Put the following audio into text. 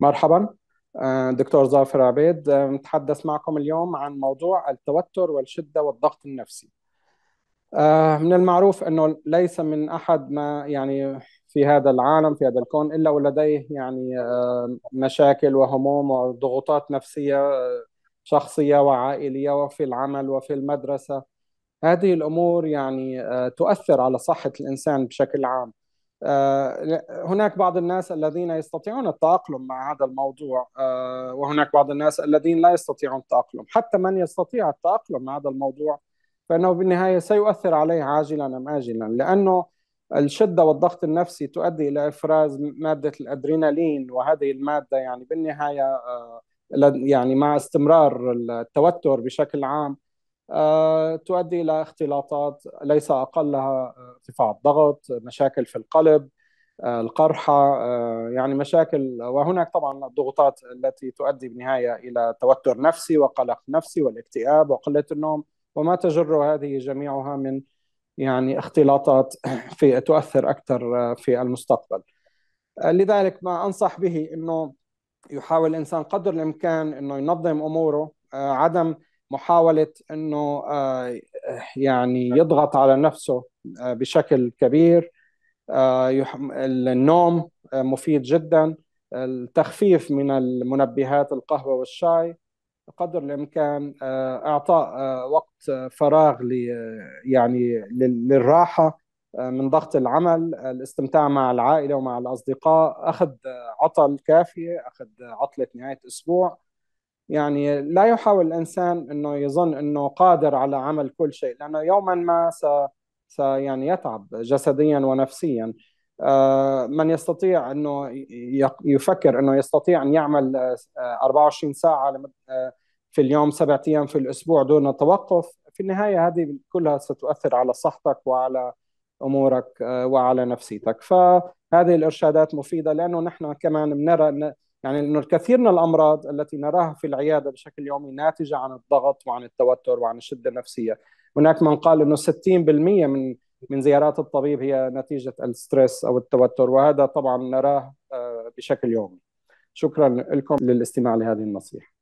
مرحبا آه، دكتور ظافر عبيد آه، نتحدث معكم اليوم عن موضوع التوتر والشدة والضغط النفسي آه، من المعروف أنه ليس من أحد ما يعني في هذا العالم في هذا الكون إلا ولديه يعني مشاكل وهموم وضغوطات نفسية شخصية وعائلية وفي العمل وفي المدرسة هذه الأمور يعني تؤثر على صحة الإنسان بشكل عام آه، هناك بعض الناس الذين يستطيعون التأقلم مع هذا الموضوع آه، وهناك بعض الناس الذين لا يستطيعون التأقلم حتى من يستطيع التأقلم مع هذا الموضوع فإنه بالنهاية سيؤثر عليه عاجلا أم آجلا لأنه الشدة والضغط النفسي تؤدي إلى إفراز مادة الأدرينالين وهذه المادة يعني بالنهاية آه، يعني مع استمرار التوتر بشكل عام آه، تؤدي الى اختلاطات ليس اقلها آه، ارتفاع الضغط، مشاكل في القلب، آه، القرحه، يعني مشاكل وهناك طبعا الضغوطات التي تؤدي بالنهايه الى توتر نفسي وقلق نفسي والاكتئاب وقله النوم وما تجر هذه جميعها من يعني اختلاطات في تؤثر اكثر في المستقبل. لذلك ما انصح به انه يحاول الانسان قدر الامكان انه ينظم اموره عدم محاوله انه آه، يعني يضغط على نفسه آه، بشكل كبير آه، النوم مفيد جدا التخفيف من المنبهات القهوه والشاي قدر الامكان اعطاء وقت فراغ يعني للراحه من ضغط العمل الاستمتاع مع العائله ومع الاصدقاء اخذ عطل كافيه اخذ عطله نهايه اسبوع يعني لا يحاول الانسان انه يظن انه قادر على عمل كل شيء لانه يوما ما س... سيعني يعني يتعب جسديا ونفسيا آه، من يستطيع انه يفكر انه يستطيع ان يعمل 24 آه، ساعه آه، في اليوم سبعة ايام في الاسبوع دون توقف في النهايه هذه كلها ستؤثر على صحتك وعلى امورك وعلى نفسيتك فهذه الارشادات مفيده لانه نحن كمان بنرى يعني انه الكثير من الامراض التي نراها في العياده بشكل يومي ناتجه عن الضغط وعن التوتر وعن الشده النفسيه، هناك من قال انه 60% من من زيارات الطبيب هي نتيجه الستريس او التوتر وهذا طبعا نراه آه، بشكل يومي. شكرا لكم للاستماع لهذه النصيحه.